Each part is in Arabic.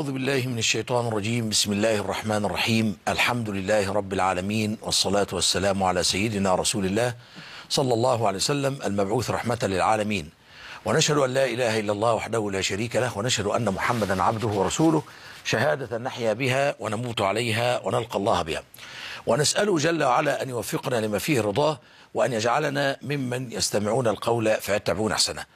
أعوذ بالله من الشيطان الرجيم بسم الله الرحمن الرحيم الحمد لله رب العالمين والصلاة والسلام على سيدنا رسول الله صلى الله عليه وسلم المبعوث رحمة للعالمين ونشهد أن لا إله إلا الله وحده لا شريك له ونشهد أن محمدا عبده ورسوله شهادة نحيا بها ونموت عليها ونلقى الله بها ونسأله جل وعلا أن يوفقنا لما فيه رضاه وأن يجعلنا ممن يستمعون القول فيتبعون أحسنه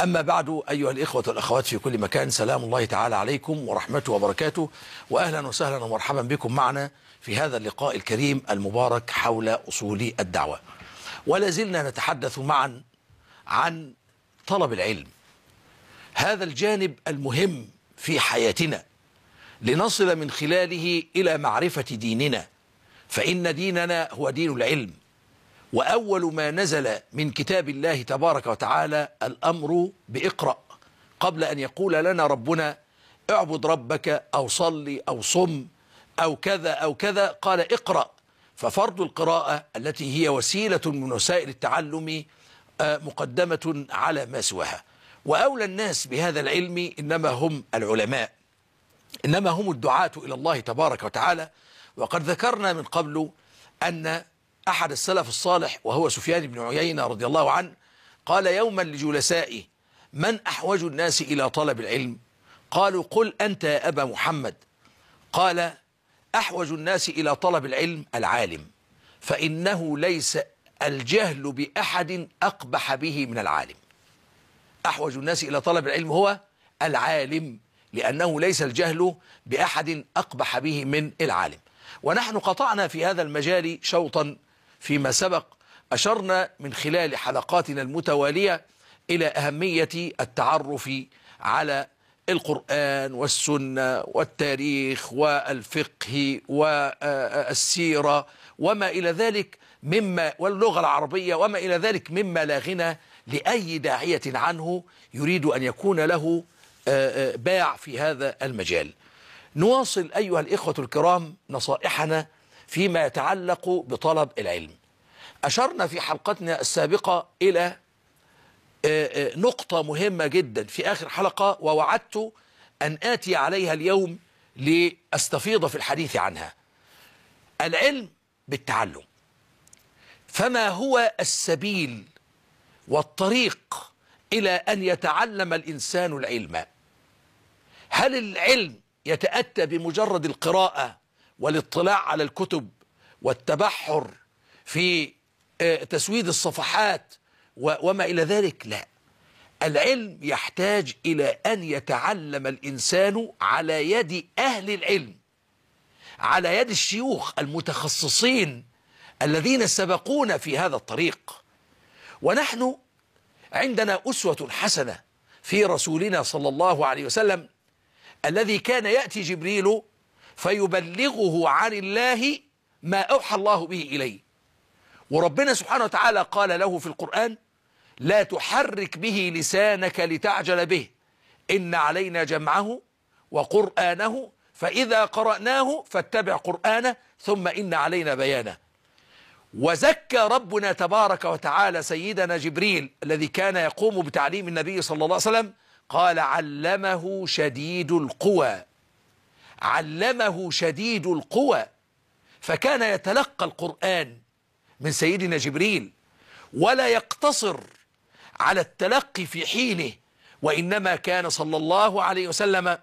أما بعد أيها الإخوة والأخوات في كل مكان سلام الله تعالى عليكم ورحمته وبركاته وأهلا وسهلا ومرحبا بكم معنا في هذا اللقاء الكريم المبارك حول أصول الدعوة ولا زلنا نتحدث معا عن طلب العلم هذا الجانب المهم في حياتنا لنصل من خلاله إلى معرفة ديننا فإن ديننا هو دين العلم وأول ما نزل من كتاب الله تبارك وتعالى الأمر بإقرأ قبل أن يقول لنا ربنا اعبد ربك أو صلي أو صم أو كذا أو كذا قال اقرأ ففرض القراءة التي هي وسيلة من وسائل التعلم آه، مقدمة على ما سواها وأولى الناس بهذا العلم إنما هم العلماء إنما هم الدعاة إلى الله تبارك وتعالى وقد ذكرنا من قبل أن أحد السلف الصالح وهو سفيان بن عيينة رضي الله عنه قال يوما لجلسائه من أحوج الناس إلى طلب العلم قالوا قل أنت يا أبا محمد قال أحوج الناس إلى طلب العلم العالم فإنه ليس الجهل بأحد أقبح به من العالم أحوج الناس إلى طلب العلم هو العالم لأنه ليس الجهل بأحد أقبح به من العالم ونحن قطعنا في هذا المجال شوطا فيما سبق أشرنا من خلال حلقاتنا المتوالية إلى أهمية التعرف على القرآن والسنة والتاريخ والفقه والسيرة وما إلى ذلك مما واللغة العربية وما إلى ذلك مما لا غنى لأي داعية عنه يريد أن يكون له آه، آه، باع في هذا المجال نواصل أيها الإخوة الكرام نصائحنا فيما يتعلق بطلب العلم أشرنا في حلقتنا السابقة إلى آه، آه، نقطة مهمة جدا في آخر حلقة ووعدت أن آتي عليها اليوم لأستفيض في الحديث عنها العلم بالتعلم فما هو السبيل والطريق إلى أن يتعلم الإنسان العلم هل العلم يتأتى بمجرد القراءة والاطلاع على الكتب والتبحر في آه، تسويد الصفحات وما إلى ذلك لا العلم يحتاج إلى أن يتعلم الإنسان على يد أهل العلم على يد الشيوخ المتخصصين الذين سبقونا في هذا الطريق ونحن عندنا أسوة حسنة في رسولنا صلى الله عليه وسلم الذي كان يأتي جبريل فيبلغه عن الله ما أوحى الله به إليه وربنا سبحانه وتعالى قال له في القرآن لا تحرك به لسانك لتعجل به إن علينا جمعه وقرآنه فإذا قرأناه فاتبع قرآنه ثم إن علينا بيانه وزكى ربنا تبارك وتعالى سيدنا جبريل الذي كان يقوم بتعليم النبي صلى الله عليه وسلم قال علمه شديد القوى علمه شديد القوى فكان يتلقى القرآن من سيدنا جبريل ولا يقتصر على التلقي في حينه وإنما كان صلى الله عليه وسلم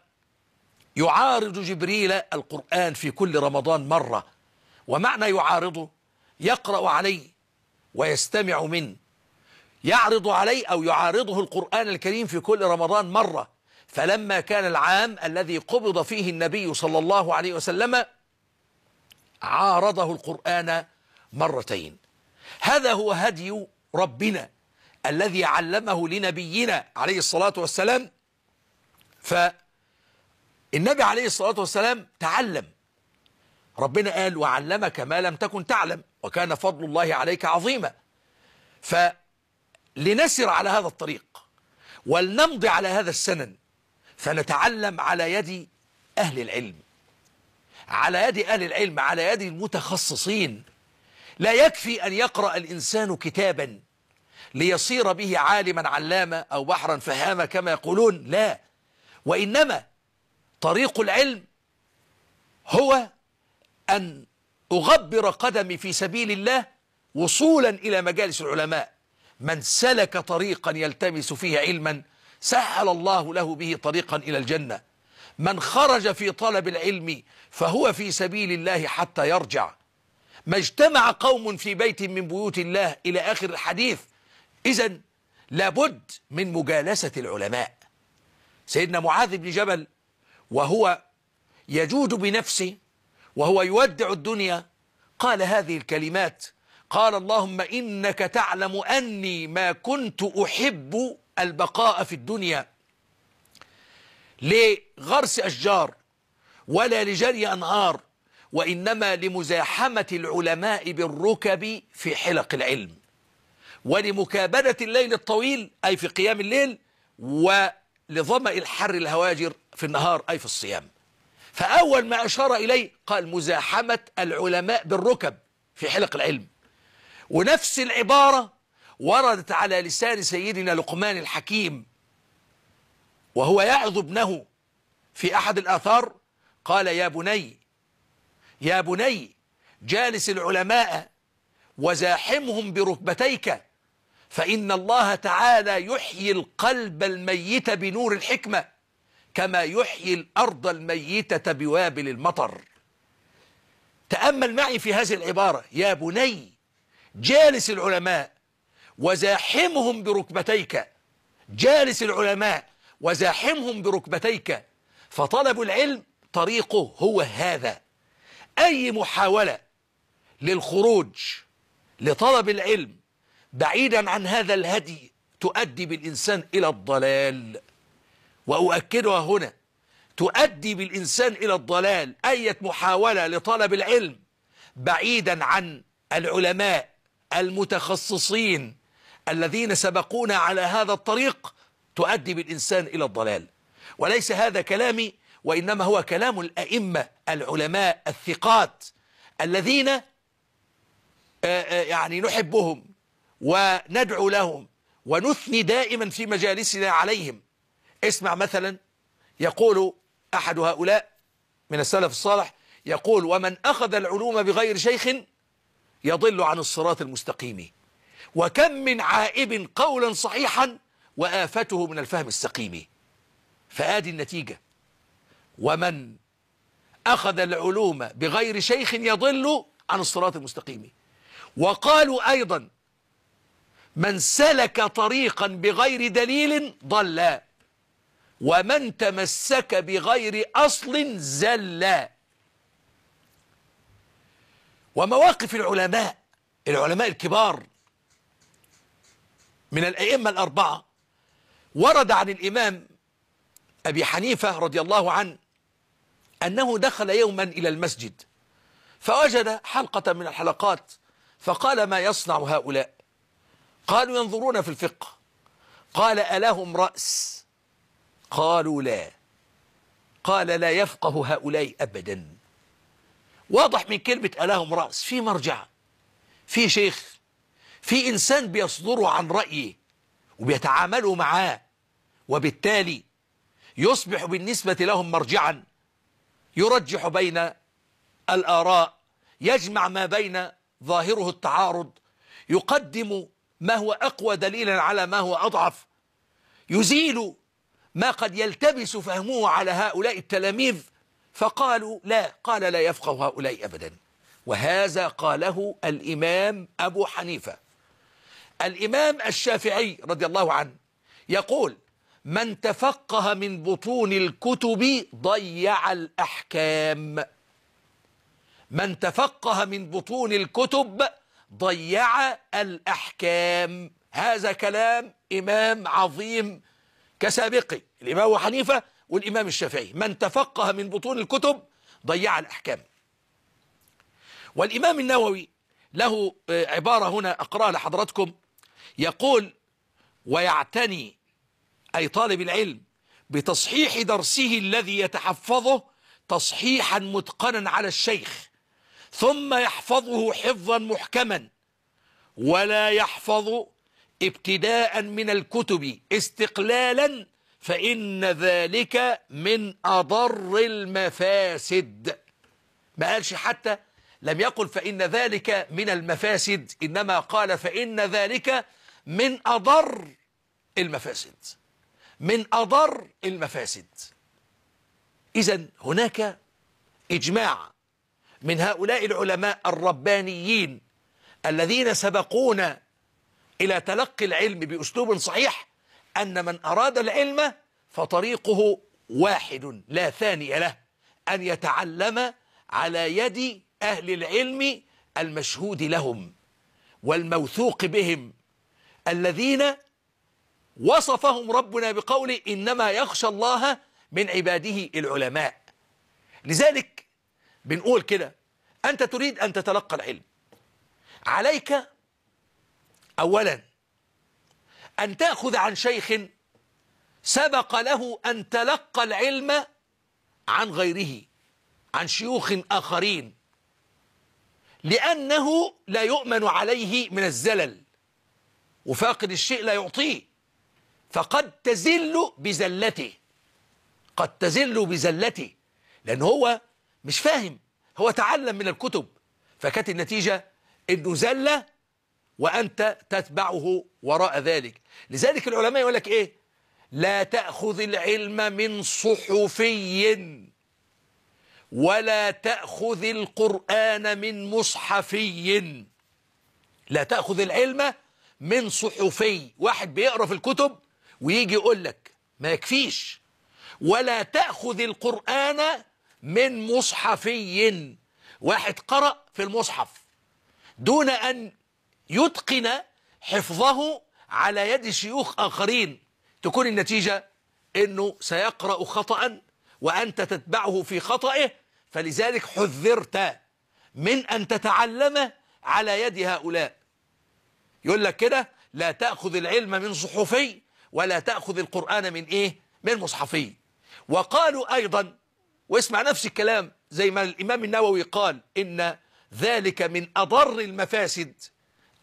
يعارض جبريل القرآن في كل رمضان مرة ومعنى يعارضه يقرأ عليه ويستمع منه يعرض عليه أو يعارضه القرآن الكريم في كل رمضان مرة فلما كان العام الذي قبض فيه النبي صلى الله عليه وسلم عارضه القرآن مرتين هذا هو هدي ربنا الذي علمه لنبينا عليه الصلاة والسلام فالنبي عليه الصلاة والسلام تعلم ربنا قال وعلمك ما لم تكن تعلم وكان فضل الله عليك عظيما فلنسر على هذا الطريق ولنمضي على هذا السنن فنتعلم على يد أهل العلم على يد أهل العلم على يد المتخصصين لا يكفي أن يقرأ الإنسان كتابا ليصير به عالما علامة أو بحرا فهاما كما يقولون لا وإنما طريق العلم هو أن أغبر قدمي في سبيل الله وصولا إلى مجالس العلماء من سلك طريقا يلتمس فيه علما سهل الله له به طريقا إلى الجنة من خرج في طلب العلم فهو في سبيل الله حتى يرجع ما اجتمع قوم في بيت من بيوت الله إلى آخر الحديث إذا لابد من مجالسة العلماء سيدنا معاذ بن جبل وهو يجود بنفسه وهو يودع الدنيا قال هذه الكلمات قال اللهم إنك تعلم أني ما كنت أحب البقاء في الدنيا لغرس أشجار ولا لجري أنهار وإنما لمزاحمة العلماء بالركب في حلق العلم ولمكابدة الليل الطويل أي في قيام الليل ولظمأ الحر الهواجر في النهار أي في الصيام فأول ما أشار إليه قال مزاحمة العلماء بالركب في حلق العلم ونفس العبارة وردت على لسان سيدنا لقمان الحكيم وهو يعظ ابنه في أحد الآثار قال يا بني يا بني جالس العلماء وزاحمهم بركبتيك فإن الله تعالى يحيي القلب الميت بنور الحكمة كما يحيي الأرض الميتة بوابل المطر تأمل معي في هذه العبارة يا بني جالس العلماء وزاحمهم بركبتيك جالس العلماء وزاحمهم بركبتيك فطلب العلم طريقه هو هذا أي محاولة للخروج لطلب العلم بعيدا عن هذا الهدي تؤدي بالإنسان إلى الضلال وأؤكدها هنا تؤدي بالإنسان إلى الضلال أي محاولة لطلب العلم بعيدا عن العلماء المتخصصين الذين سبقونا على هذا الطريق تؤدي بالإنسان إلى الضلال وليس هذا كلامي وإنما هو كلام الأئمة العلماء الثقات الذين آه، آه، يعني نحبهم وندعو لهم ونثني دائما في مجالسنا عليهم اسمع مثلا يقول أحد هؤلاء من السلف الصالح يقول ومن أخذ العلوم بغير شيخ يضل عن الصراط المستقيم وكم من عائب قولا صحيحا وآفته من الفهم السقيم فآدي النتيجة ومن أخذ العلوم بغير شيخ يضل عن الصراط المستقيم وقالوا أيضا من سلك طريقا بغير دليل ضل ومن تمسك بغير أصل زل ومواقف العلماء العلماء الكبار من الأئمة الأربعة ورد عن الإمام أبي حنيفة رضي الله عنه أنه دخل يوما إلى المسجد فوجد حلقة من الحلقات فقال ما يصنع هؤلاء قالوا ينظرون في الفقه قال ألهم رأس قالوا لا قال لا يفقه هؤلاء أبدا واضح من كلمة ألهم رأس في مرجع في شيخ في إنسان بيصدره عن رأيه وبيتعاملوا معاه وبالتالي يصبح بالنسبة لهم مرجعا يرجح بين الآراء يجمع ما بين ظاهره التعارض يقدم ما هو أقوى دليلا على ما هو أضعف يزيل ما قد يلتبس فهمه على هؤلاء التلاميذ فقالوا لا قال لا يفقه هؤلاء أبدا وهذا قاله الإمام أبو حنيفة الإمام الشافعي رضي الله عنه يقول من تفقه من بطون الكتب ضيع الأحكام من تفقه من بطون الكتب ضيع الأحكام هذا كلام إمام عظيم كسابقي الإمام أبو حنيفة والإمام الشافعي من تفقه من بطون الكتب ضيع الأحكام والإمام النووي له آه، عبارة هنا أقرأها لحضراتكم يقول ويعتني أي طالب العلم بتصحيح درسه الذي يتحفظه تصحيحا متقنا على الشيخ ثم يحفظه حفظا محكما ولا يحفظ ابتداء من الكتب استقلالا فإن ذلك من أضر المفاسد ما قالش حتى لم يقل فإن ذلك من المفاسد إنما قال فإن ذلك من أضر المفاسد من أضر المفاسد إذا هناك إجماع من هؤلاء العلماء الربانيين الذين سبقونا إلى تلقي العلم بأسلوب صحيح أن من أراد العلم فطريقه واحد لا ثاني له أن يتعلم على يد أهل العلم المشهود لهم والموثوق بهم الذين وصفهم ربنا بقوله إنما يخشى الله من عباده العلماء لذلك بنقول كده أنت تريد أن تتلقى العلم عليك أولا أن تأخذ عن شيخ سبق له أن تلقى العلم عن غيره عن شيوخ آخرين لأنه لا يؤمن عليه من الزلل وفاقد الشيء لا يعطيه فقد تزل بزلته قد تزل بزلته لأن هو مش فاهم هو تعلم من الكتب فكانت النتيجة أنه زل وأنت تتبعه وراء ذلك لذلك العلماء يقول لك إيه لا تأخذ العلم من صحفي ولا تأخذ القرآن من مصحفي لا تأخذ العلم من صحفي واحد بيقرا في الكتب ويجي يقول لك ما يكفيش ولا تاخذ القران من مصحفي واحد قرأ في المصحف دون أن يتقن حفظه على يد شيوخ آخرين تكون النتيجة أنه سيقرأ خطأ وأنت تتبعه في خطئه فلذلك حذرت من أن تتعلم على يد هؤلاء يقول لك كده لا تأخذ العلم من صحفي ولا تأخذ القرآن من إيه من مصحفي وقالوا أيضا واسمع نفس الكلام زي ما الإمام النووي قال إن ذلك من أضر المفاسد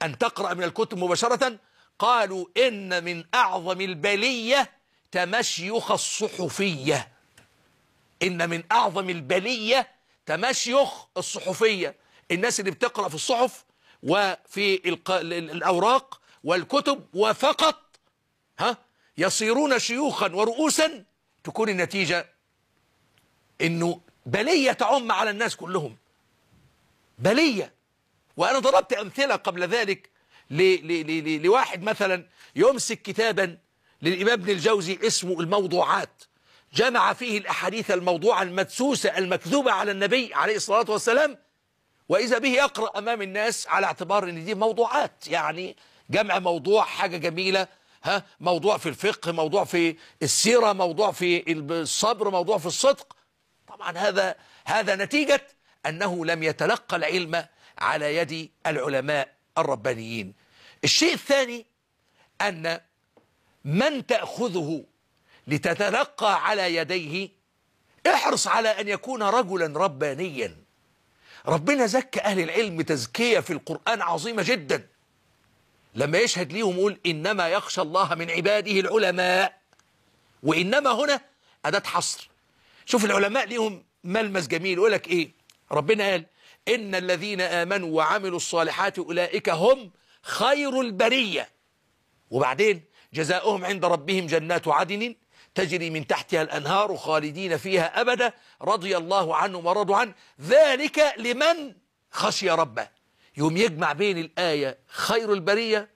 أن تقرأ من الكتب مباشرة قالوا إن من أعظم البلية تمشيخ الصحفية إن من أعظم البلية تمشيخ الصحفية الناس اللي بتقرأ في الصحف وفي الأوراق والكتب وفقط ها يصيرون شيوخا ورؤوسا تكون النتيجة انه بلية تعم على الناس كلهم بلية وانا ضربت امثلة قبل ذلك لواحد مثلا يمسك كتابا للامام ابن الجوزي اسمه الموضوعات جمع فيه الاحاديث الموضوعة المدسوسة المكذوبة على النبي عليه الصلاة والسلام وإذا به يقرأ أمام الناس على اعتبار أن دي موضوعات يعني جمع موضوع حاجة جميلة ها موضوع في الفقه موضوع في السيرة موضوع في الصبر موضوع في الصدق طبعا هذا هذا نتيجة أنه لم يتلقى العلم على يد العلماء الربانيين الشيء الثاني أن من تأخذه لتتلقى على يديه احرص على أن يكون رجلا ربانيا ربنا زكى أهل العلم تزكية في القرآن عظيمة جدا لما يشهد ليهم يقول إنما يخشى الله من عباده العلماء وإنما هنا أداة حصر شوف العلماء ليهم ملمس جميل يقول لك إيه ربنا قال إن الذين آمنوا وعملوا الصالحات أولئك هم خير البرية وبعدين جزاؤهم عند ربهم جنات عدن تجري من تحتها الأنهار خالدين فيها أبدا رضي الله عنهم ورضوا عنه ذلك لمن خشي ربه يوم يجمع بين الآية خير البرية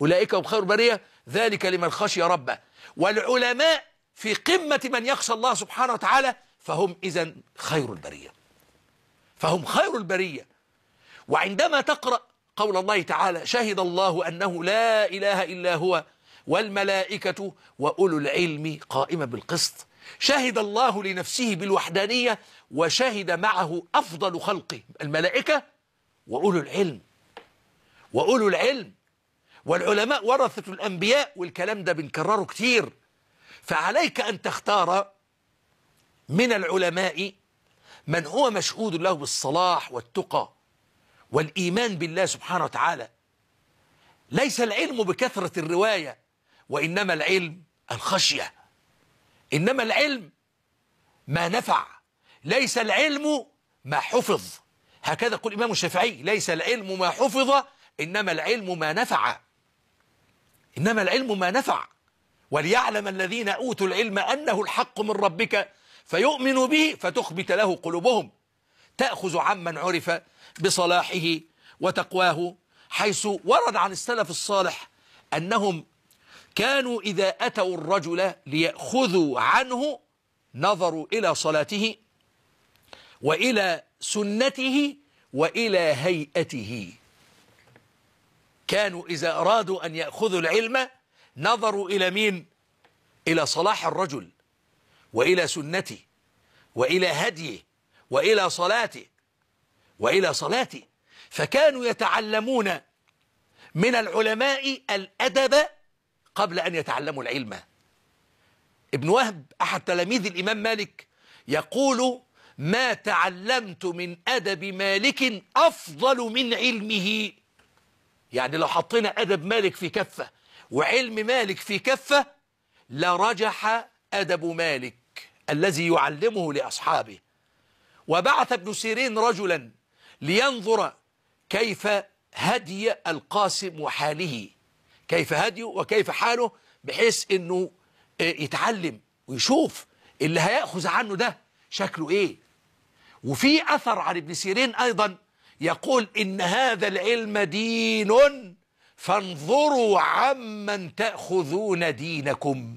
أولئك هم خير البرية ذلك لمن خشي ربه والعلماء في قمة من يخشى الله سبحانه وتعالى فهم إذا خير البرية فهم خير البرية وعندما تقرأ قول الله تعالى شهد الله أنه لا إله إلا هو والملائكة وأولو العلم قائمة بالقسط شهد الله لنفسه بالوحدانية وشهد معه أفضل خلقه الملائكة وأولو العلم وأولو العلم والعلماء ورثة الأنبياء والكلام ده بنكرره كتير فعليك أن تختار من العلماء من هو مشهود له بالصلاح والتقى والإيمان بالله سبحانه وتعالى ليس العلم بكثرة الرواية وإنما العلم الخشية إنما العلم ما نفع ليس العلم ما حفظ هكذا يقول الإمام الشافعي ليس العلم ما حفظ إنما العلم ما نفع إنما العلم ما نفع وليعلم الذين أوتوا العلم أنه الحق من ربك فيؤمن به فتخبت له قلوبهم تأخذ عمن عرف بصلاحه وتقواه حيث ورد عن السلف الصالح أنهم كانوا إذا أتوا الرجل ليأخذوا عنه نظروا إلى صلاته وإلى سنته وإلى هيئته كانوا إذا أرادوا أن يأخذوا العلم نظروا إلى مين إلى صلاح الرجل وإلى سنته وإلى هديه وإلى صلاته وإلى صلاته فكانوا يتعلمون من العلماء الأدب قبل أن يتعلموا العلم ابن وهب أحد تلاميذ الإمام مالك يقول ما تعلمت من أدب مالك أفضل من علمه يعني لو حطينا أدب مالك في كفة وعلم مالك في كفة لرجح أدب مالك الذي يعلمه لأصحابه وبعث ابن سيرين رجلا لينظر كيف هدي القاسم وحاله كيف هديه وكيف حاله بحيث انه آه، يتعلم ويشوف اللي هياخذ عنه ده شكله ايه وفي اثر عن ابن سيرين ايضا يقول ان هذا العلم دين فانظروا عمن تاخذون دينكم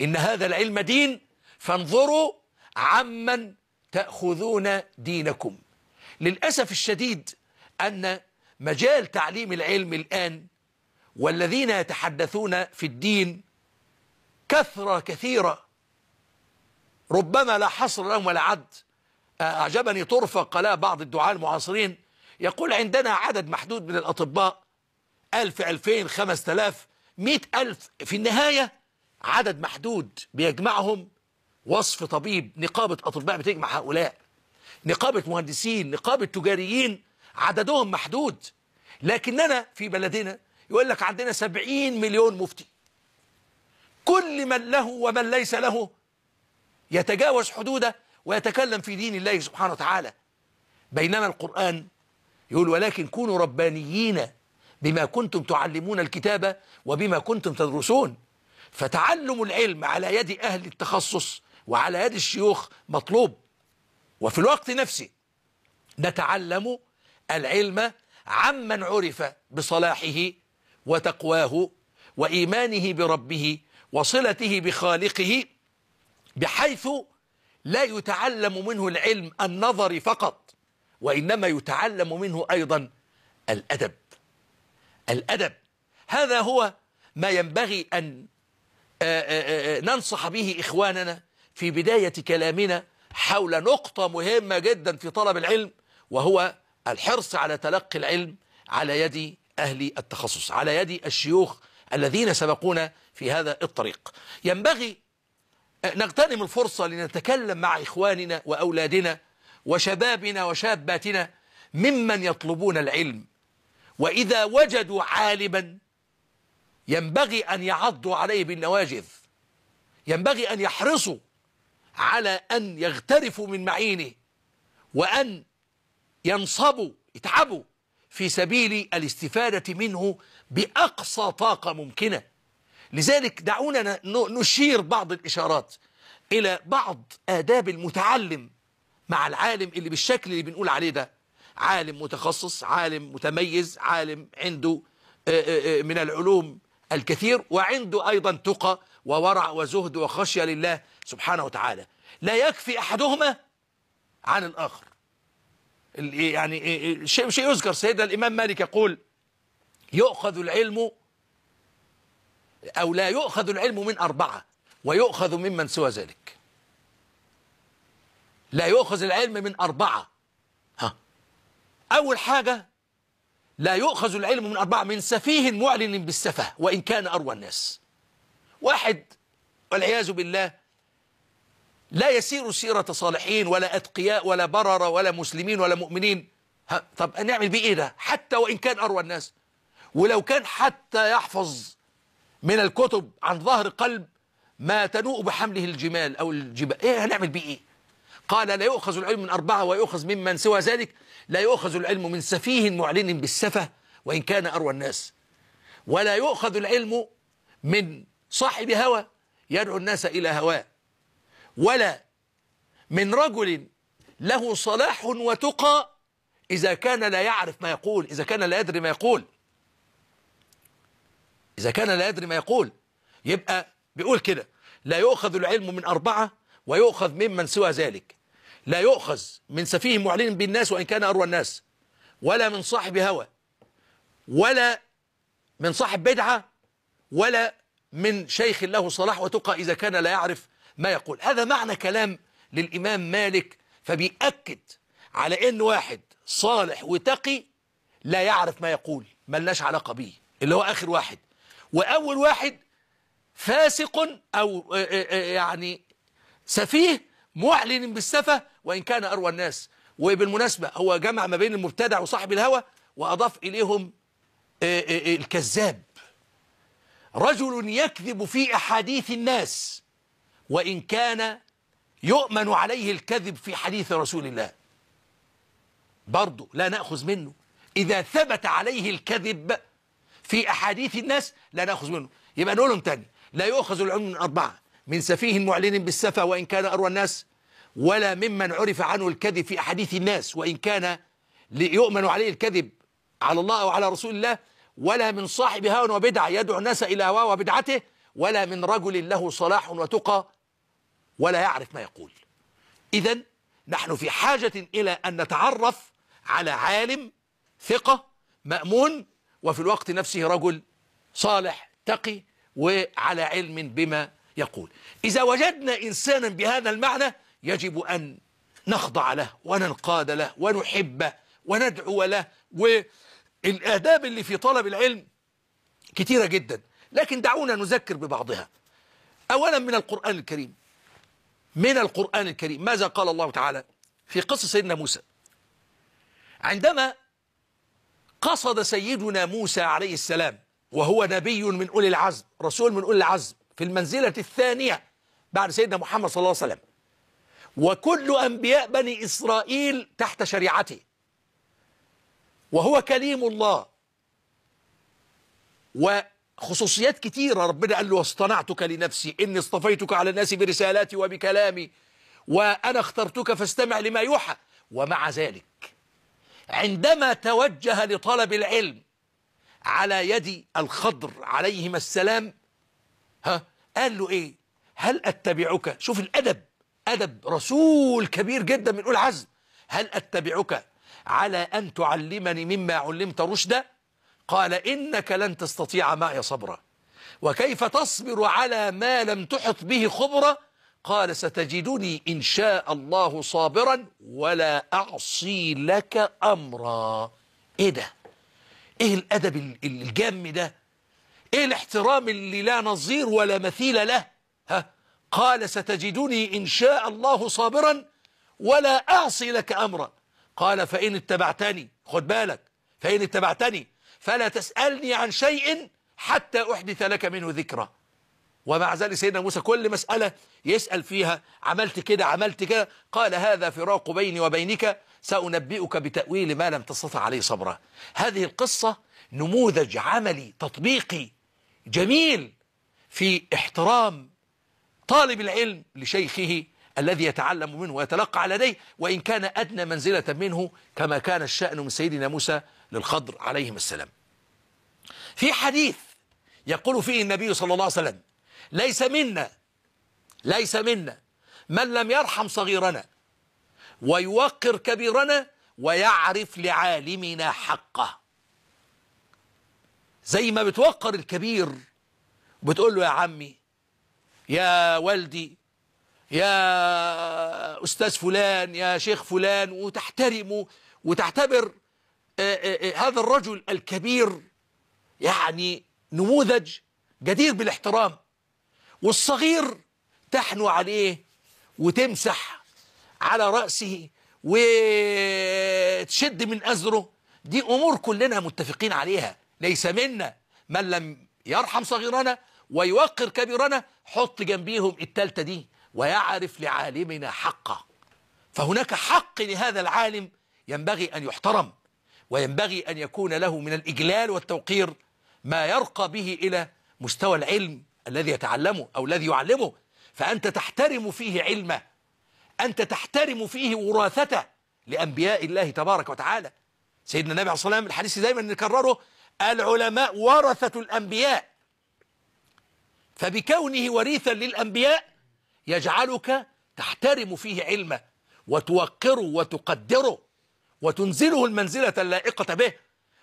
ان هذا العلم دين فانظروا عمن تاخذون دينكم للاسف الشديد ان مجال تعليم العلم الان والذين يتحدثون في الدين كثرة كثيرة ربما لا حصر لهم ولا عد آه، أعجبني طرفة قالها بعض الدعاة المعاصرين يقول عندنا عدد محدود من الأطباء ألف ألفين خمس تلاف مئة ألف في النهاية عدد محدود بيجمعهم وصف طبيب نقابة أطباء بتجمع هؤلاء نقابة مهندسين نقابة تجاريين عددهم محدود لكننا في بلدنا يقول لك عندنا 70 مليون مفتي كل من له ومن ليس له يتجاوز حدوده ويتكلم في دين الله سبحانه وتعالى بينما القرآن يقول ولكن كونوا ربانيين بما كنتم تعلمون الكتاب وبما كنتم تدرسون فتعلم العلم على يد أهل التخصص وعلى يد الشيوخ مطلوب وفي الوقت نفسه نتعلم العلم عمن عرف بصلاحه وتقواه وإيمانه بربه وصلته بخالقه بحيث لا يتعلم منه العلم النظري فقط وإنما يتعلم منه أيضا الأدب الأدب هذا هو ما ينبغي أن آه، آه، آه، ننصح به إخواننا في بداية كلامنا حول نقطة مهمة جدا في طلب العلم وهو الحرص على تلقي العلم على يد أهل التخصص على يد الشيوخ الذين سبقونا في هذا الطريق ينبغي نغتنم الفرصة لنتكلم مع إخواننا وأولادنا وشبابنا وشاباتنا ممن يطلبون العلم وإذا وجدوا عالما ينبغي أن يعضوا عليه بالنواجذ ينبغي أن يحرصوا على أن يغترفوا من معينه وأن ينصبوا يتعبوا في سبيل الاستفادة منه بأقصى طاقة ممكنة لذلك دعونا نشير بعض الإشارات إلى بعض آداب المتعلم مع العالم اللي بالشكل اللي بنقول عليه ده عالم متخصص عالم متميز عالم عنده من العلوم الكثير وعنده أيضا تقى وورع وزهد وخشية لله سبحانه وتعالى لا يكفي أحدهما عن الآخر إيه يعني إيه، إيه، شيء شيء يذكر سيدنا الإمام مالك يقول يؤخذ العلم أو لا يؤخذ العلم من أربعة ويؤخذ ممن سوى ذلك لا يؤخذ العلم من أربعة ها أول حاجة لا يؤخذ العلم من أربعة من سفيه معلن بالسفه وإن كان أروى الناس واحد والعياذ بالله لا يسير سيرة صالحين ولا أتقياء ولا بررة ولا مسلمين ولا مؤمنين طب نعمل بيه إيه ده حتى وإن كان أروى الناس ولو كان حتى يحفظ من الكتب عن ظهر قلب ما تنوء بحمله الجمال أو الجبال إيه هنعمل بيه إيه قال لا يؤخذ العلم من أربعة ويؤخذ ممن سوى ذلك لا يؤخذ العلم من سفيه معلن بالسفة وإن كان أروى الناس ولا يؤخذ العلم من صاحب هوى يدعو الناس إلى هواه ولا من رجل له صلاح وتقى إذا كان لا يعرف ما يقول إذا كان لا يدري ما يقول إذا كان لا يدري ما يقول يبقى بيقول كده لا يؤخذ العلم من أربعة ويؤخذ ممن سوى ذلك لا يؤخذ من سفيه معلن بالناس وإن كان أروى الناس ولا من صاحب هوى ولا من صاحب بدعة ولا من شيخ له صلاح وتقى إذا كان لا يعرف ما يقول هذا معنى كلام للإمام مالك فبيأكد على أن واحد صالح وتقي لا يعرف ما يقول ملناش علاقة به اللي هو آخر واحد وأول واحد فاسق أو آه، آه، آه، يعني سفيه معلن بالسفة وإن كان أروى الناس وبالمناسبة هو جمع ما بين المبتدع وصاحب الهوى وأضاف إليهم الكذاب رجل يكذب في أحاديث الناس وإن كان يؤمن عليه الكذب في حديث رسول الله برضه لا نأخذ منه إذا ثبت عليه الكذب في أحاديث الناس لا نأخذ منه يبقى نقولهم تاني لا يؤخذ العلم من أربعة من سفيه معلن بالسفة وإن كان أروى الناس ولا ممن عرف عنه الكذب في أحاديث الناس وإن كان يؤمن عليه الكذب على الله أو على رسول الله ولا من صاحب هوى وبدعة يدعو الناس إلى هواه وبدعته ولا من رجل له صلاح وتقى ولا يعرف ما يقول إذا نحن في حاجة إلى أن نتعرف على عالم ثقة مأمون وفي الوقت نفسه رجل صالح تقي وعلى علم بما يقول إذا وجدنا إنسانا بهذا المعنى يجب أن نخضع له وننقاد له ونحبه وندعو له والآداب اللي في طلب العلم كثيرة جدا لكن دعونا نذكر ببعضها أولا من القرآن الكريم من القرآن الكريم ماذا قال الله تعالى في قصة سيدنا موسى عندما قصد سيدنا موسى عليه السلام وهو نبي من أولي العزم رسول من أولي العزم في المنزلة الثانية بعد سيدنا محمد صلى الله عليه وسلم وكل أنبياء بني إسرائيل تحت شريعته وهو كليم الله و خصوصيات كتيرة ربنا قال له واصطنعتك لنفسي إني اصطفيتك على الناس برسالاتي وبكلامي وأنا اخترتك فاستمع لما يوحى ومع ذلك عندما توجه لطلب العلم على يد الخضر عليهما السلام ها قال له إيه هل أتبعك شوف الأدب أدب رسول كبير جدا من أول عزم هل أتبعك على أن تعلمني مما علمت رشدا قال إنك لن تستطيع معي صبرا وكيف تصبر على ما لم تحط به خبرا قال ستجدني إن شاء الله صابرا ولا أعصي لك أمرا إيه ده إيه الأدب الجم ده إيه الاحترام اللي لا نظير ولا مثيل له ها قال ستجدني إن شاء الله صابرا ولا أعصي لك أمرا قال فإن اتبعتني خد بالك فإن اتبعتني فلا تسألني عن شيء حتى أحدث لك منه ذكرى ومع ذلك سيدنا موسى كل مسألة يسأل فيها عملت كده عملت كده قال هذا فراق بيني وبينك سأنبئك بتأويل ما لم تستطع عليه صبرا هذه القصة نموذج عملي تطبيقي جميل في احترام طالب العلم لشيخه الذي يتعلم منه ويتلقى على يديه وإن كان أدنى منزلة منه كما كان الشأن من سيدنا موسى للخضر عليهم السلام في حديث يقول فيه النبي صلى الله عليه وسلم ليس منا ليس منا من لم يرحم صغيرنا ويوقر كبيرنا ويعرف لعالمنا حقه زي ما بتوقر الكبير بتقول له يا عمي يا والدي يا أستاذ فلان يا شيخ فلان وتحترمه وتعتبر آه، آه، آه، هذا الرجل الكبير يعني نموذج جدير بالاحترام والصغير تحنو عليه وتمسح على رأسه وتشد من أزره دي أمور كلنا متفقين عليها ليس منا من لم يرحم صغيرنا ويوقر كبيرنا حط جنبيهم التالتة دي ويعرف لعالمنا حقه فهناك حق لهذا العالم ينبغي أن يحترم وينبغي أن يكون له من الإجلال والتوقير ما يرقى به إلى مستوى العلم الذي يتعلمه أو الذي يعلمه فأنت تحترم فيه علمه أنت تحترم فيه وراثته لأنبياء الله تبارك وتعالى سيدنا النبي عليه الصلاة والسلام الحديث دايما نكرره العلماء ورثة الأنبياء فبكونه وريثا للأنبياء يجعلك تحترم فيه علمه وتوقره وتقدره وتنزله المنزلة اللائقة به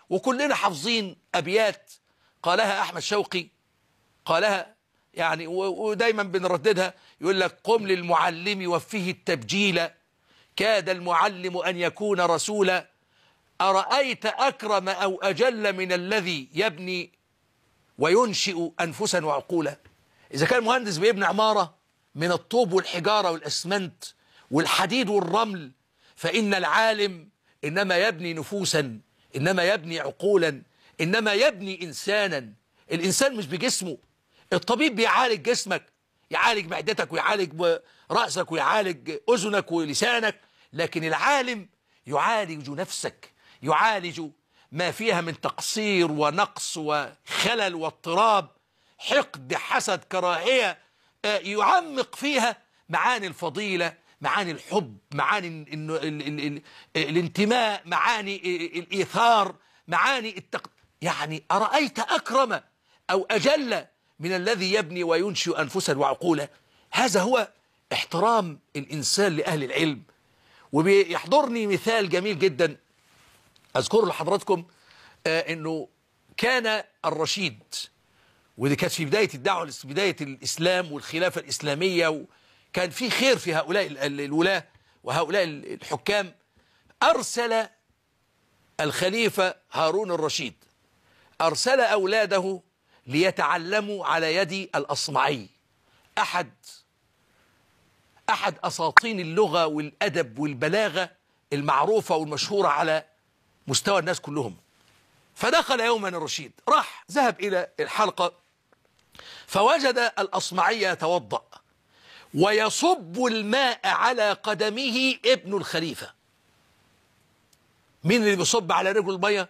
وكلنا حافظين أبيات قالها أحمد شوقي قالها يعني ودايما بنرددها يقول لك قم للمعلم وفيه التبجيل كاد المعلم أن يكون رسولا أرأيت أكرم أو أجل من الذي يبني وينشئ أنفسا وعقولا إذا كان مهندس بيبني عمارة من الطوب والحجارة والأسمنت والحديد والرمل فإن العالم إنما يبني نفوسا إنما يبني عقولا إنما يبني إنسانا الإنسان مش بجسمه الطبيب بيعالج جسمك يعالج معدتك ويعالج رأسك ويعالج أذنك ولسانك لكن العالم يعالج نفسك يعالج ما فيها من تقصير ونقص وخلل واضطراب حقد حسد كراهية آه، يعمق فيها معاني الفضيلة معاني الحب معاني الانتماء معاني الإيثار معاني التق... يعني أرأيت أكرم أو أجل من الذي يبني وينشئ أنفسا وعقولا هذا هو احترام الإنسان لأهل العلم وبيحضرني مثال جميل جدا أذكر لحضراتكم آه أنه كان الرشيد ودي كانت في بداية الدعوة بداية الإسلام والخلافة الإسلامية وكان في خير في هؤلاء الولاة وهؤلاء الحكام أرسل الخليفة هارون الرشيد أرسل أولاده ليتعلموا على يد الأصمعي أحد أحد أساطين اللغة والأدب والبلاغة المعروفة والمشهورة على مستوى الناس كلهم فدخل يوما الرشيد راح ذهب إلى الحلقة فوجد الأصمعي يتوضأ ويصب الماء على قدمه ابن الخليفة مين اللي بيصب على رجل المية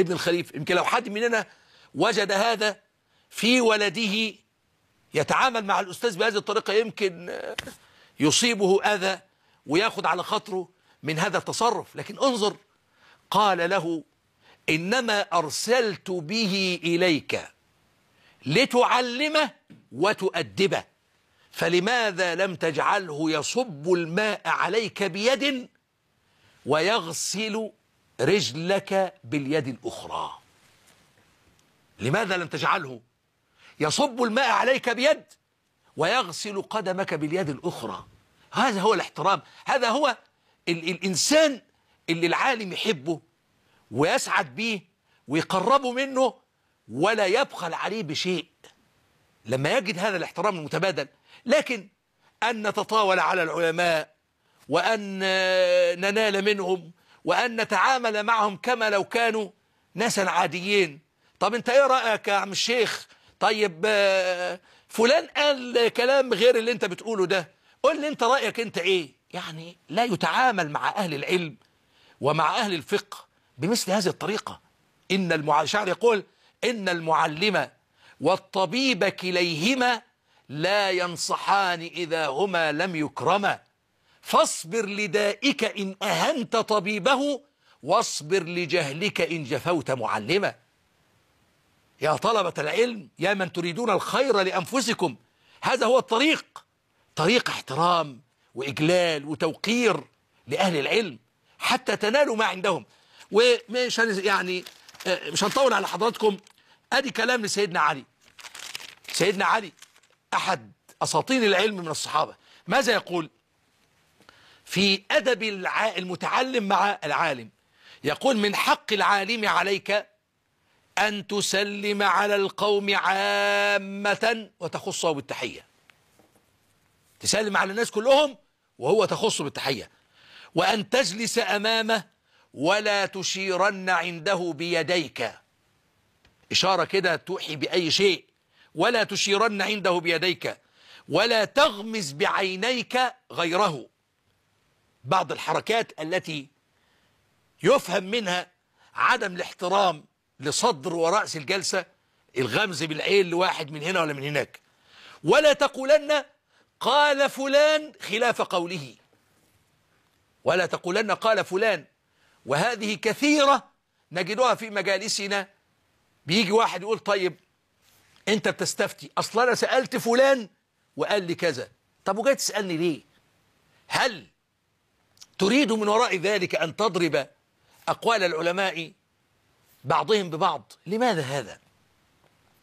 ابن الخليفة يمكن لو حد مننا وجد هذا في ولده يتعامل مع الأستاذ بهذه الطريقة يمكن يصيبه أذى وياخذ على خاطره من هذا التصرف لكن انظر قال له إنما أرسلت به إليك لتعلمه وتؤدبه فلماذا لم تجعله يصب الماء عليك بيد ويغسل رجلك باليد الأخرى لماذا لم تجعله يصب الماء عليك بيد ويغسل قدمك باليد الأخرى هذا هو الاحترام هذا هو ال الإنسان اللي العالم يحبه ويسعد به ويقربه منه ولا يبخل عليه بشيء لما يجد هذا الاحترام المتبادل لكن أن نتطاول على العلماء وأن ننال منهم وأن نتعامل معهم كما لو كانوا ناسا عاديين طب انت ايه رأيك يا عم الشيخ طيب آه، فلان قال كلام غير اللي انت بتقوله ده قل لي انت رأيك انت ايه يعني لا يتعامل مع أهل العلم ومع أهل الفقه بمثل هذه الطريقة إن المع... الشاعر يقول إن المعلم والطبيب كليهما لا ينصحان إذا هما لم يكرما فاصبر لدائك إن أهنت طبيبه واصبر لجهلك إن جفوت معلمه يا طلبة العلم يا من تريدون الخير لأنفسكم هذا هو الطريق طريق احترام وإجلال وتوقير لأهل العلم حتى تنالوا ما عندهم ومش يعني آه، مش هنطول على حضراتكم ادي كلام لسيدنا علي سيدنا علي احد اساطين العلم من الصحابه ماذا يقول في أدب المتعلم مع العالم يقول من حق العالم عليك أن تسلم على القوم عامة وتخصه بالتحية تسلم على الناس كلهم وهو تخصه بالتحية وأن تجلس أمامه ولا تشيرن عنده بيديك إشارة كده توحي بأي شيء ولا تشيرن عنده بيديك ولا تغمز بعينيك غيره بعض الحركات التي يفهم منها عدم الاحترام لصدر ورأس الجلسة الغمز بالعيل لواحد من هنا ولا من هناك ولا تقولن قال فلان خلاف قوله ولا تقولن قال فلان وهذه كثيرة نجدها في مجالسنا بيجي واحد يقول طيب انت بتستفتي اصلا انا سألت فلان وقال لي كذا طب وجاي تسألني ليه هل تريد من وراء ذلك أن تضرب أقوال العلماء بعضهم ببعض لماذا هذا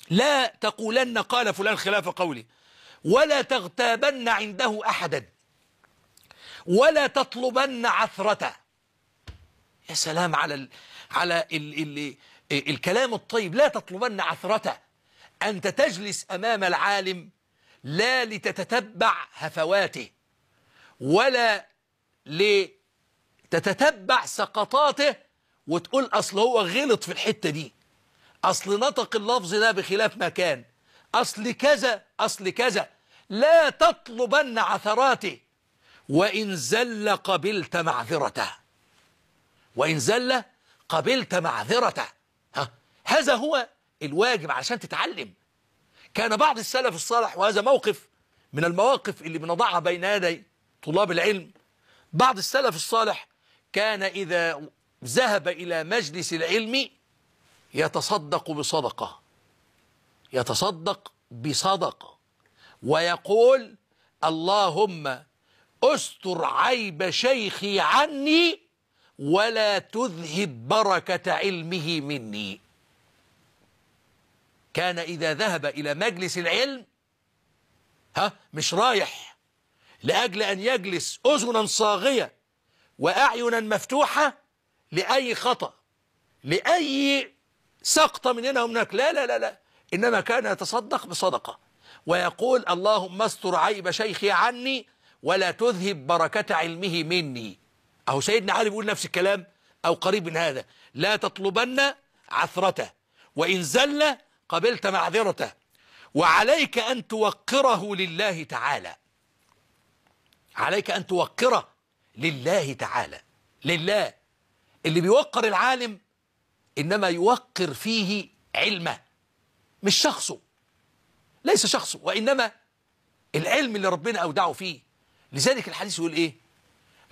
لا تقولن قال فلان خلاف قولي ولا تغتابن عنده أحدا ولا تطلبن عثرته يا سلام على ال على ال ال الكلام الطيب لا تطلبن عثرته أنت تجلس أمام العالم لا لتتتبع هفواته ولا لتتتبع سقطاته وتقول أصل هو غلط في الحتة دي أصل نطق اللفظ ده بخلاف ما كان أصل كذا أصل كذا لا تطلبن عثراته وإن زل قبلت معذرته وإن زل قبلت معذرته ها هذا هو الواجب علشان تتعلم كان بعض السلف الصالح وهذا موقف من المواقف اللي بنضعها بين يدي طلاب العلم بعض السلف الصالح كان إذا ذهب إلى مجلس العلم يتصدق بصدقة يتصدق بصدقة ويقول اللهم استر عيب شيخي عني ولا تذهب بركة علمه مني كان إذا ذهب إلى مجلس العلم ها مش رايح لأجل أن يجلس أذنا صاغية وأعينا مفتوحة لأي خطأ لأي سقطة من هنا ومن هناك لا لا لا لا إنما كان يتصدق بصدقة ويقول اللهم استر عيب شيخي عني ولا تذهب بركة علمه مني أهو سيدنا علي بيقول نفس الكلام أو قريب من هذا لا تطلبن عثرته وإن زل قبلت معذرته وعليك أن توقره لله تعالى عليك أن توقره لله تعالى لله اللي بيوقر العالم إنما يوقر فيه علمه مش شخصه ليس شخصه وإنما العلم اللي ربنا أودعه فيه لذلك الحديث يقول إيه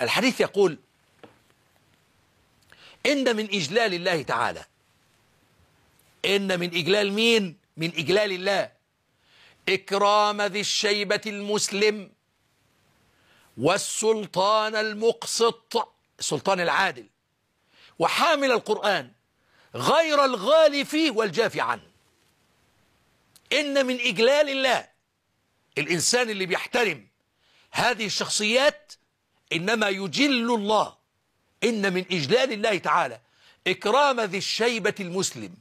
الحديث يقول إن من إجلال الله تعالى إن من إجلال مين؟ من إجلال الله إكرام ذي الشيبة المسلم والسلطان المقسط السلطان العادل وحامل القرآن غير الغالي فيه والجافي عنه إن من إجلال الله الإنسان اللي بيحترم هذه الشخصيات إنما يجل الله إن من إجلال الله تعالى إكرام ذي الشيبة المسلم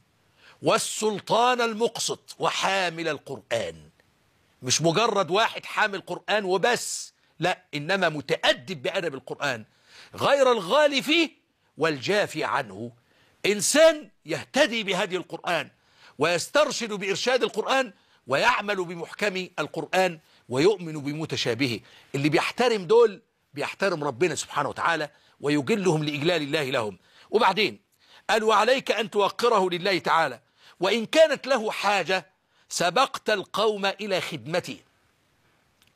والسلطان المقسط وحامل القرآن مش مجرد واحد حامل قرآن وبس لا إنما متأدب بأدب القرآن غير الغالي فيه والجافي عنه إنسان يهتدي بهدي القرآن ويسترشد بإرشاد القرآن ويعمل بمحكم القرآن ويؤمن بمتشابهه اللي بيحترم دول بيحترم ربنا سبحانه وتعالى ويجلهم لإجلال الله لهم وبعدين قال وعليك أن توقره لله تعالى وإن كانت له حاجة سبقت القوم إلى خدمته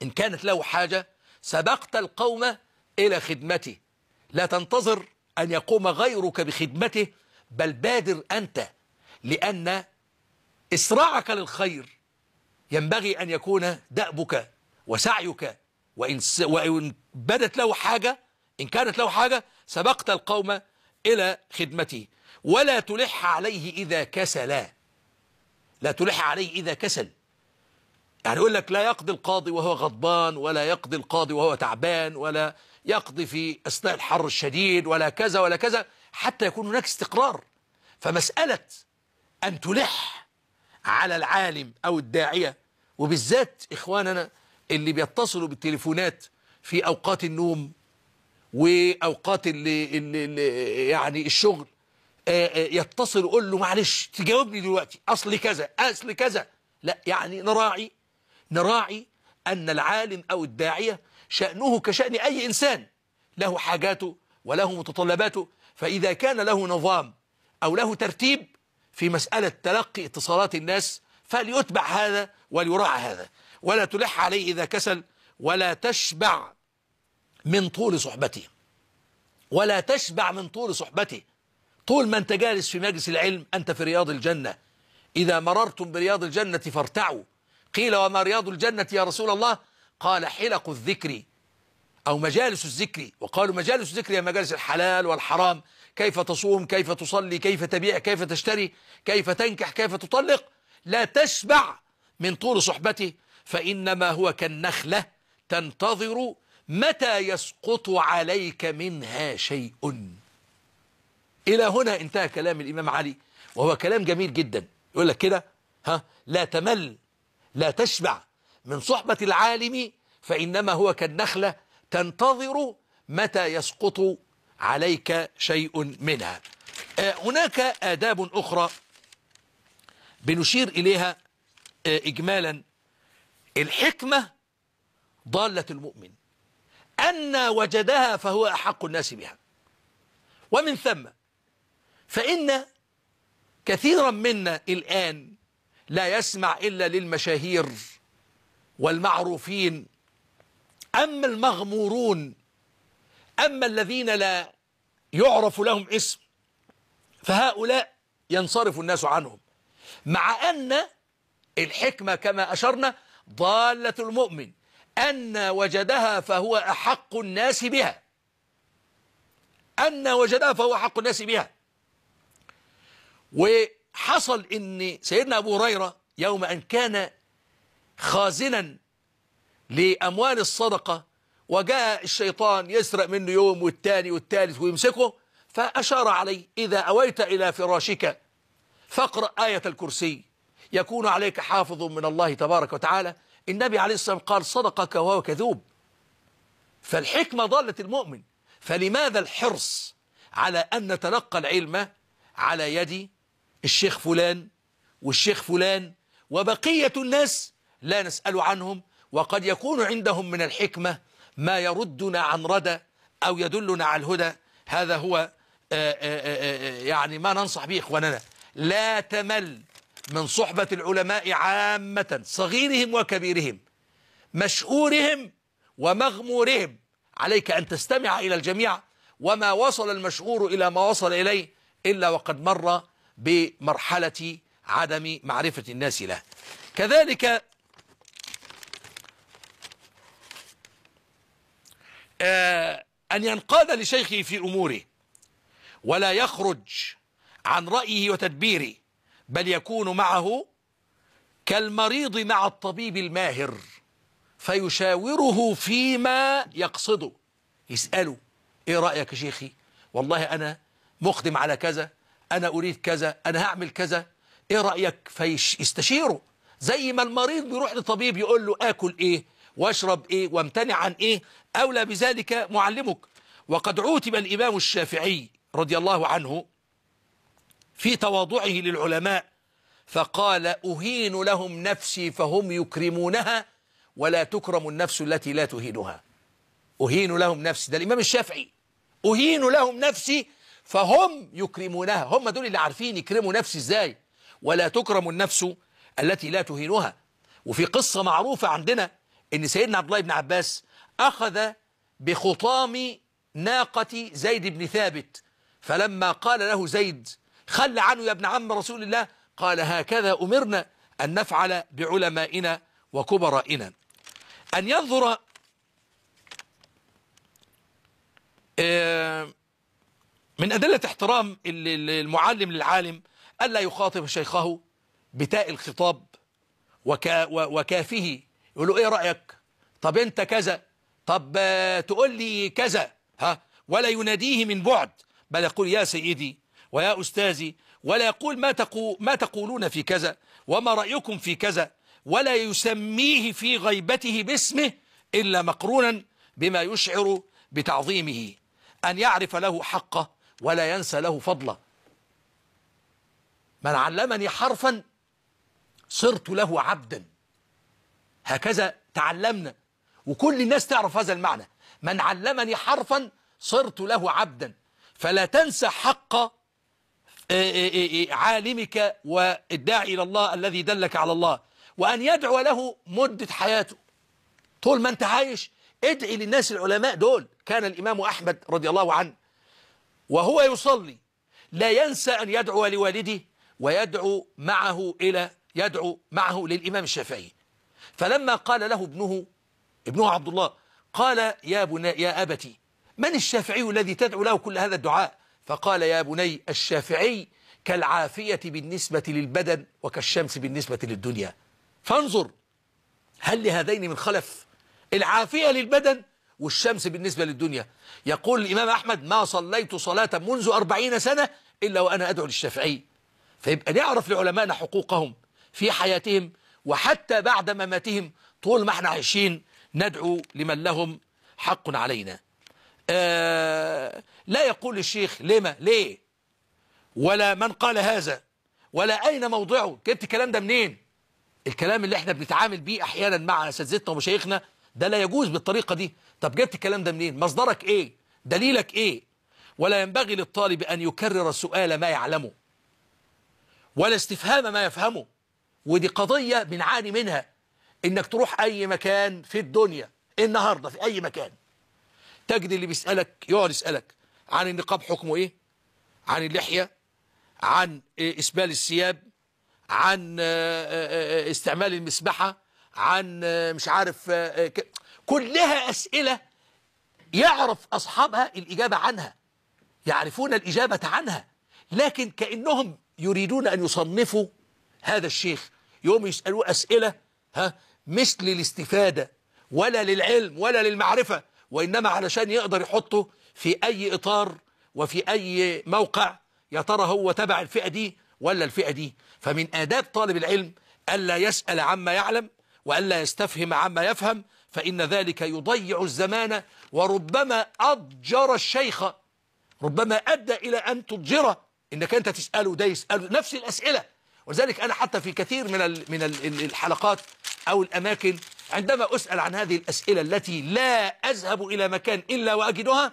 إن كانت له حاجة سبقت القوم إلى خدمته لا تنتظر أن يقوم غيرك بخدمته بل بادر أنت لأن إسراعك للخير ينبغي أن يكون دأبك وسعيك وإن, س... وإن بدت له حاجة إن كانت له حاجة سبقت القوم إلى خدمته ولا تلح عليه إذا كسل لا تلح عليه إذا كسل يعني يقول لك لا يقضي القاضي وهو غضبان ولا يقضي القاضي وهو تعبان ولا يقضي في أثناء الحر الشديد ولا كذا ولا كذا حتى يكون هناك استقرار فمسألة أن تلح على العالم أو الداعية وبالذات إخواننا اللي بيتصلوا بالتليفونات في أوقات النوم وأوقات اللي اللي اللي يعني الشغل آه، آه، يتصل يقول له معلش تجاوبني دلوقتي أصل كذا أصل كذا لا يعني نراعي نراعي أن العالم أو الداعية شأنه كشأن أي إنسان له حاجاته وله متطلباته فإذا كان له نظام أو له ترتيب في مسألة تلقي اتصالات الناس فليتبع هذا وليراعى هذا ولا تلح عليه إذا كسل ولا تشبع من طول صحبته ولا تشبع من طول صحبته طول ما انت جالس في مجلس العلم أنت في رياض الجنة إذا مررتم برياض الجنة فارتعوا قيل وما رياض الجنة يا رسول الله قال حلق الذكر أو مجالس الذكر وقالوا مجالس الذكر هي مجالس الحلال والحرام كيف تصوم كيف تصلي كيف تبيع كيف تشتري كيف تنكح كيف تطلق لا تشبع من طول صحبته فإنما هو كالنخلة تنتظر متى يسقط عليك منها شيء إلى هنا انتهى كلام الإمام علي وهو كلام جميل جدا يقول لك كده ها لا تمل لا تشبع من صحبة العالم فإنما هو كالنخلة تنتظر متى يسقط عليك شيء منها آه، هناك آداب أخرى بنشير إليها آه، إجمالا الحكمة ضالة المؤمن أن وجدها فهو أحق الناس بها ومن ثم فإن كثيرا منا الآن لا يسمع إلا للمشاهير والمعروفين أما المغمورون أما الذين لا يعرف لهم اسم فهؤلاء ينصرف الناس عنهم مع أن الحكمة كما أشرنا ضالة المؤمن أن وجدها فهو أحق الناس بها أن وجدها فهو أحق الناس بها وإذا حصل ان سيدنا ابو هريره يوم ان كان خازنا لاموال الصدقه وجاء الشيطان يسرق منه يوم والتاني والثالث ويمسكه فاشار عليه اذا اويت الى فراشك فاقرا ايه الكرسي يكون عليك حافظ من الله تبارك وتعالى النبي عليه الصلاه والسلام قال صدقك وهو كذوب فالحكمه ضالت المؤمن فلماذا الحرص على ان نتلقى العلم على يد الشيخ فلان والشيخ فلان وبقية الناس لا نسأل عنهم وقد يكون عندهم من الحكمة ما يردنا عن ردى أو يدلنا على الهدى هذا هو آه، آه، آه، يعني ما ننصح به إخواننا لا تمل من صحبة العلماء عامة صغيرهم وكبيرهم مشؤورهم ومغمورهم عليك أن تستمع إلى الجميع وما وصل المشؤور إلى ما وصل إليه إلا وقد مر بمرحلة عدم معرفة الناس له كذلك آه، أن ينقاد لشيخه في أموره ولا يخرج عن رأيه وتدبيره بل يكون معه كالمريض مع الطبيب الماهر فيشاوره فيما يقصده يسأله ايه رأيك يا شيخي والله أنا مقدم على كذا أنا أريد كذا أنا هعمل كذا إيه رأيك فيستشيره زي ما المريض بيروح لطبيب يقول له آكل إيه واشرب إيه وامتنع عن إيه أولى بذلك معلمك وقد عوتب الإمام الشافعي رضي الله عنه في تواضعه للعلماء فقال أهين لهم نفسي فهم يكرمونها ولا تكرم النفس التي لا تهينها أهين لهم نفسي ده الإمام الشافعي أهين لهم نفسي فهم يكرمونها هم دول اللي عارفين يكرموا نفس ازاي ولا تكرم النفس التي لا تهينها وفي قصة معروفة عندنا ان سيدنا عبد الله بن عباس اخذ بخطام ناقة زيد بن ثابت فلما قال له زيد خل عنه يا ابن عم رسول الله قال هكذا أمرنا أن نفعل بعلمائنا وكبرائنا أن ينظر آه، من أدلة احترام المعلم للعالم ألا يخاطب شيخه بتاء الخطاب وكا وكافه يقول له إيه رأيك طب أنت كذا طب آه، تقول لي كذا ها ولا يناديه من بعد بل يقول يا سيدي ويا أستاذي ولا يقول ما, تقو ما تقولون في كذا وما رأيكم في كذا ولا يسميه في غيبته باسمه إلا مقرونا بما يشعر بتعظيمه أن يعرف له حقه ولا ينسى له فضلا من علمني حرفا صرت له عبدا هكذا تعلمنا وكل الناس تعرف هذا المعنى من علمني حرفا صرت له عبدا فلا تنسى حق آه، آه، آه، عالمك والداعي إلى الله الذي دلك على الله وأن يدعو له مدة حياته طول ما أنت عايش ادعي للناس العلماء دول كان الإمام أحمد رضي الله عنه وهو يصلي لا ينسى أن يدعو لوالده ويدعو معه إلى يدعو معه للإمام الشافعي فلما قال له ابنه ابنه عبد الله قال يا بني يا أبتي من الشافعي الذي تدعو له كل هذا الدعاء فقال يا بني الشافعي كالعافية بالنسبة للبدن وكالشمس بالنسبة للدنيا فانظر هل لهذين من خلف العافية للبدن والشمس بالنسبة للدنيا يقول الإمام أحمد ما صليت صلاة منذ أربعين سنة إلا وأنا أدعو للشافعي فيبقى نعرف لعلمائنا حقوقهم في حياتهم وحتى بعد مماتهم طول ما احنا عايشين ندعو لمن لهم حق علينا آه لا يقول الشيخ لما ليه ولا من قال هذا ولا أين موضعه جبت الكلام ده منين الكلام اللي احنا بنتعامل بيه أحيانا مع أساتذتنا ومشايخنا ده لا يجوز بالطريقة دي طب جبت الكلام ده منين مصدرك ايه دليلك ايه ولا ينبغي للطالب أن يكرر سؤال ما يعلمه ولا استفهام ما يفهمه ودي قضية بنعاني منها انك تروح اي مكان في الدنيا النهاردة في اي مكان تجد اللي بيسألك يقعد يسألك عن النقاب حكمه ايه عن اللحية عن اسبال الثياب عن آه، آه، آه، استعمال المسبحة عن مش عارف كلها أسئلة يعرف أصحابها الإجابة عنها يعرفون الإجابة عنها لكن كأنهم يريدون أن يصنفوا هذا الشيخ يوم يسألوه أسئلة ها مش للاستفادة ولا للعلم ولا للمعرفة وإنما علشان يقدر يحطه في أي إطار وفي أي موقع يا ترى هو تبع الفئة دي ولا الفئة دي فمن آداب طالب العلم ألا يسأل عما يعلم وألا يستفهم عما يفهم فإن ذلك يضيع الزمان وربما أضجر الشيخ ربما أدى إلى أن تضجره إنك أنت تسأله ده يسأله نفس الأسئلة ولذلك أنا حتى في كثير من من الحلقات أو الأماكن عندما أسأل عن هذه الأسئلة التي لا أذهب إلى مكان إلا وأجدها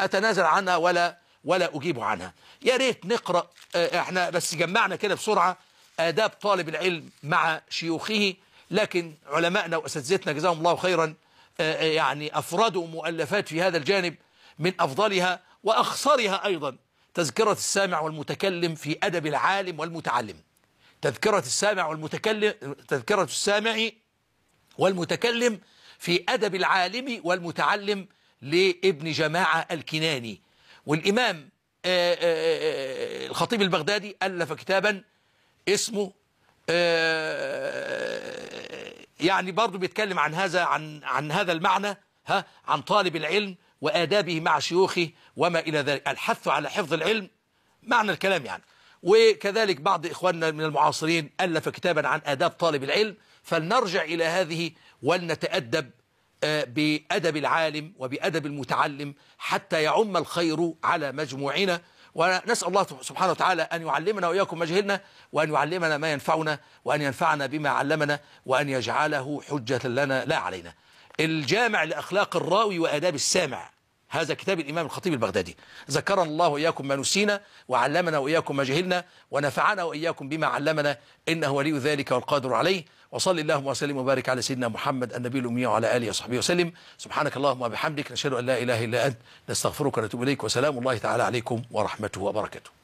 أتنازل عنها ولا ولا أجيب عنها يا ريت نقرأ آه، احنا بس جمعنا كده بسرعة آداب طالب العلم مع شيوخه لكن علمائنا وأساتذتنا جزاهم الله خيرا آه، آه، يعني أفردوا مؤلفات في هذا الجانب من أفضلها وأخصرها أيضا تذكرة السامع والمتكلم في أدب العالم والمتعلم تذكرة السامع والمتكلم تذكرة السامع والمتكلم في أدب العالم والمتعلم لابن جماعة الكناني والإمام آه، الخطيب البغدادي ألف كتابا اسمه يعني برضو بيتكلم عن هذا عن عن هذا المعنى ها عن طالب العلم وآدابه مع شيوخه وما إلى ذلك الحث على حفظ العلم معنى الكلام يعني وكذلك بعض إخواننا من المعاصرين ألف كتابا عن آداب طالب العلم فلنرجع إلى هذه ولنتأدب آه، بأدب العالم وبأدب المتعلم حتى يعم الخير على مجموعنا ونسأل الله سبحانه وتعالى أن يعلمنا وإياكم ما جهلنا وأن يعلمنا ما ينفعنا وأن ينفعنا بما علمنا وأن يجعله حجة لنا لا علينا الجامع لأخلاق الراوي وآداب السامع هذا كتاب الإمام الخطيب البغدادي ذكرنا الله وإياكم ما نسينا وعلمنا وإياكم ما جهلنا ونفعنا وإياكم بما علمنا إنه ولي ذلك والقادر عليه وصلي اللهم وسلم وبارك على سيدنا محمد النبي الأمي وعلى آله وصحبه وسلم سبحانك اللهم وبحمدك نشهد أن لا إله إلا أنت نستغفرك ونتوب إليك وسلام الله تعالى عليكم ورحمته وبركاته